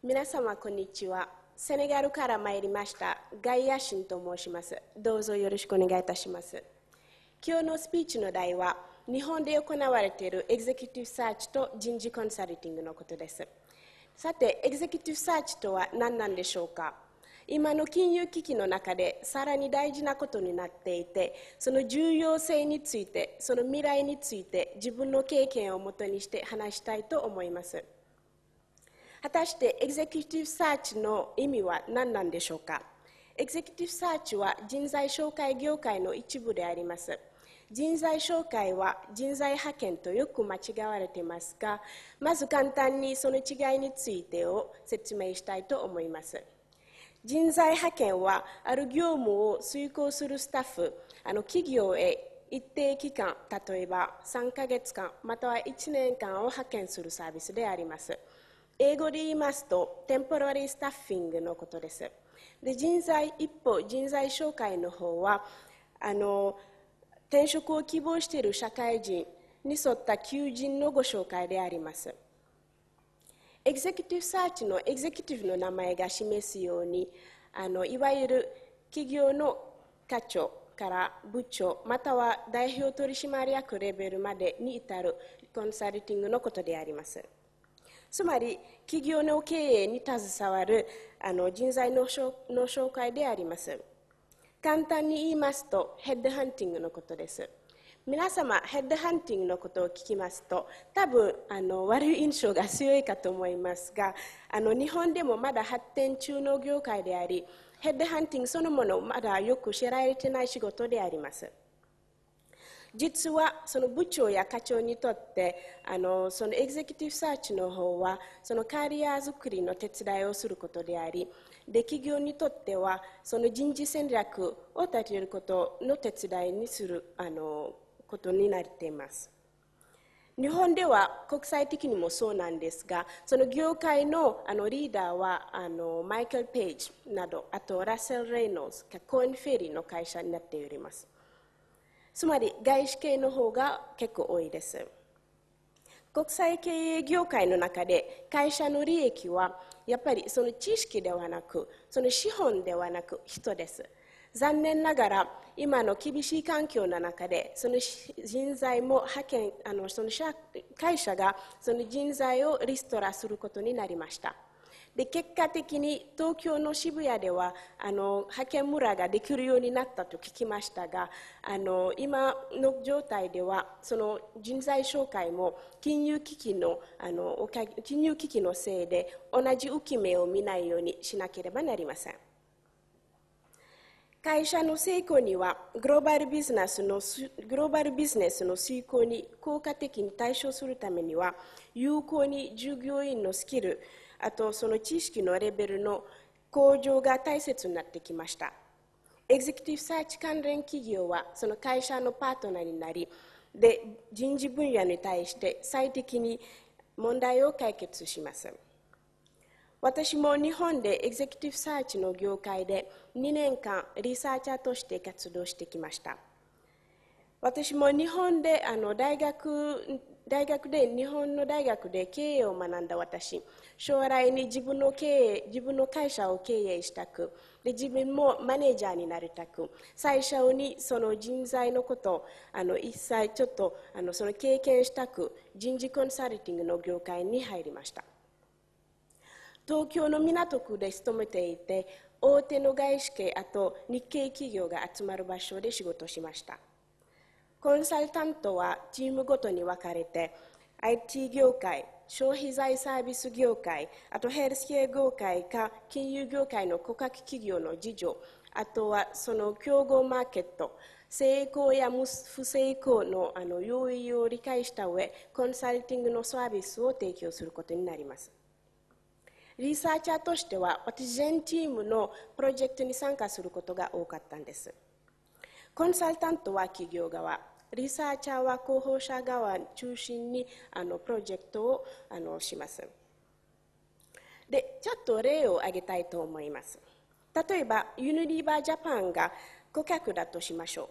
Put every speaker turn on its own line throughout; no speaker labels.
皆様こんにちはセネガルから参りましたガイアシンと申しますどうぞよろしくお願いいたします今日のスピーチの題は日本で行われているエグゼクティブサーチと人事コンサルティングのことですさてエグゼクティブサーチとは何なんでしょうか今の金融危機の中でさらに大事なことになっていてその重要性についてその未来について自分の経験をもとにして話したいと思います果たしてエグゼクティブサーチの意味は何なんでしょうかエグゼクティブサーチは人材紹介業界の一部であります人材紹介は人材派遣とよく間違われていますがまず簡単にその違いについてを説明したいと思います人材派遣はある業務を遂行するスタッフあの企業へ一定期間例えば3ヶ月間または1年間を派遣するサービスであります英語で言いますとテンポラリースタッフィングのことですで人材一方人材紹介の方はあの転職を希望している社会人に沿った求人のご紹介でありますエグゼクティブサーチのエグゼクティブの名前が示すようにあのいわゆる企業の課長から部長または代表取締役レベルまでに至るコンサルティングのことであります。つまり企業の経営に携わるあの人材のの紹介であります簡単に言いますとヘッドハンティングのことです皆様ヘッドハンティングのことを聞きますと多分あの悪い印象が強いかと思いますがあの日本でもまだ発展中の業界でありヘッドハンティングそのものまだよく知られてない仕事であります実はその部長や課長にとってあのそのエグゼクティブサーチの方はそのキャリア作りの手伝いをすることでありで企業にとってはその人事戦略を立てることの手伝いにするあのことになっています。日本では国際的にもそうなんですがその業界のあのリーダーはあのマイケル・ペイジなどあとラッセル・レイノーズコーン・フェリーの会社になっております。つまり外資系の方が結構多いです国際経営業界の中で会社の利益はやっぱりその知識ではなくその資本ではなく人です残念ながら今の厳しい環境の中でその人材も派遣あのその会社がその人材をリストラすることになりましたで結果的に東京の渋谷ではあの派遣村ができるようになったと聞きましたがあの今の状態ではその人材紹介も金融危機のあの金融危機のせいで同じ浮き目を見ないようにしなければなりません。会社の成功にはグローバルビジネスのグローバルビジネスの遂行に効果的に対処するためには有効に従業員のスキルあとその知識のレベルの向上が大切になってきましたエグゼクティブサーチ関連企業はその会社のパートナーになりで人事分野に対して最適に問題を解決します私も日本でエグゼクティブサーチの業界で2年間リサーチャーとして活動してきました私も日本であの大学大学で日本の大学で経営を学んだ私将来に自分の経営自分の会社を経営したくで自分もマネージャーになりたく最初にその人材のことあの一切ちょっとあのその経験したく人事コンサルティングの業界に入りました東京の港区で勤めていて大手の外資系あと日系企業が集まる場所で仕事しましたコンサルタントはチームごとに分かれて IT 業界消費財サービス業界あとヘルスケア業界か金融業界の顧客企業の事情あとはその競合マーケット成功や不成功のあの要因を理解した上コンサルティングのサービスを提供することになりますリサーチャーとしては私全チームのプロジェクトに参加することが多かったんですコンサルタントは企業側リサーチャーは候補者側中心にあのプロジェクトをあのしますでちょっと例を挙げたいと思います例えばユニリーバージャパンが顧客だとしましょ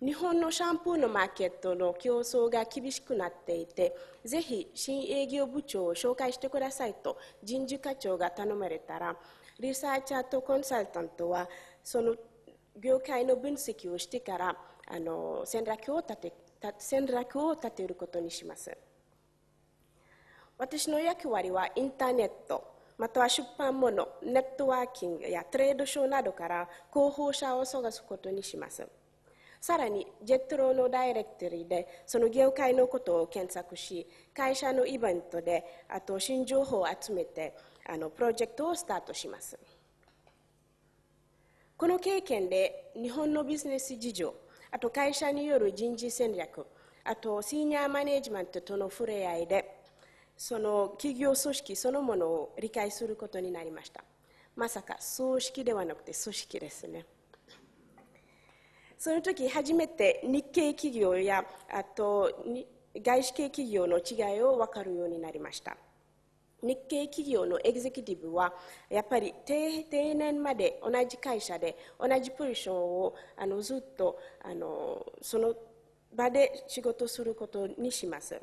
う日本のシャンプーのマーケットの競争が厳しくなっていてぜひ新営業部長を紹介してくださいと人事課長が頼まれたらリサーチャーとコンサルタントはその業界の分析をしてからあの戦略を立て戦略を立てることにします私の役割はインターネットまたは出版物ネットワーキングやトレードショーなどから候補者を探すことにしますさらにジェットローのダイレクトリーでその業界のことを検索し会社のイベントであと新情報を集めてあのプロジェクトをスタートします。この経験で日本のビジネス事情あと会社による人事戦略あとシニアマネジメントとの触れ合いでその企業組織そのものを理解することになりましたまさか葬式ではなくて組織ですねその時初めて日系企業やあと外資系企業の違いを分かるようになりました日系企業のエグゼキティブはやっぱり定年まで同じ会社で同じポジションをあのずっとあのその場で仕事することにします。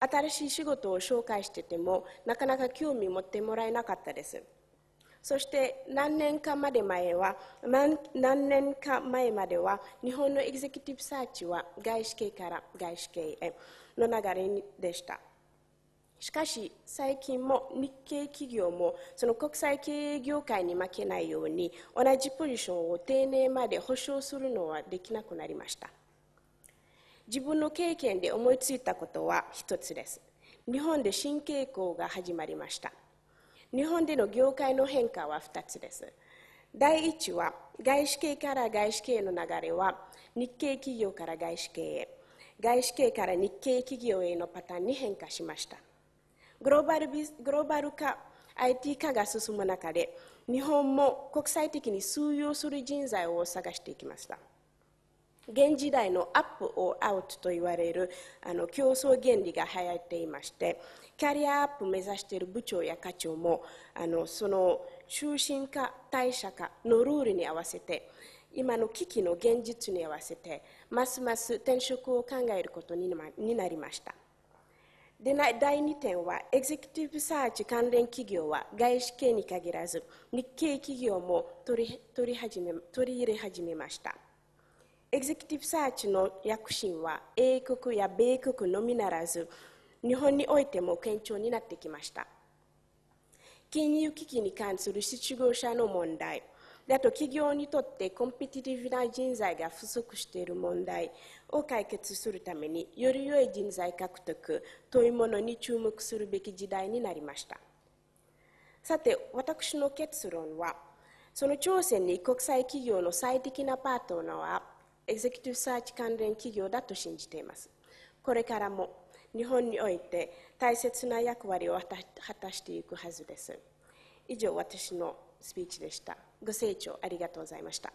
新しい仕事を紹介しててもなかなか興味持ってもらえなかったですそして何年かまで前は何年か前までは日本のエグゼキティブサーチは外資系から外資系への流れでしたしかし最近も日系企業もその国際経営業界に負けないように同じポジションを定年まで保障するのはできなくなりました自分の経験で思いついたことは一つです日本で新傾向が始まりました日本での業界の変化は2つです第1は外資系から外資系の流れは日系企業から外資系へ外資系から日系企業へのパターンに変化しましたグローバルグローバル化 IT 化が進む中で日本も国際的に通用する人材を探していきました現時代のアップ・をアウトといわれるあの競争原理が流行っていましてキャリアアップを目指している部長や課長もあのその中心化代謝化のルールに合わせて今の危機の現実に合わせてますます転職を考えることになりましたで第2点はエグゼクティブサーチ関連企業は外資系に限らず日系企業も取り取り始め取り入れ始めましたエグゼクティブサーチの躍進は英国や米国のみならず日本においても堅調になってきました金融危機に関する失業者の問題であと企業にとってコンペティティブな人材が不足している問題を解決するためにより良い人材獲得というものに注目するべき時代になりましたさて私の結論はその挑戦に国際企業の最適なパートナーはエグゼクティブサーチ関連企業だと信じていますこれからも日本において大切な役割を果たしていくはずです以上私のスピーチでしたご清聴ありがとうございました。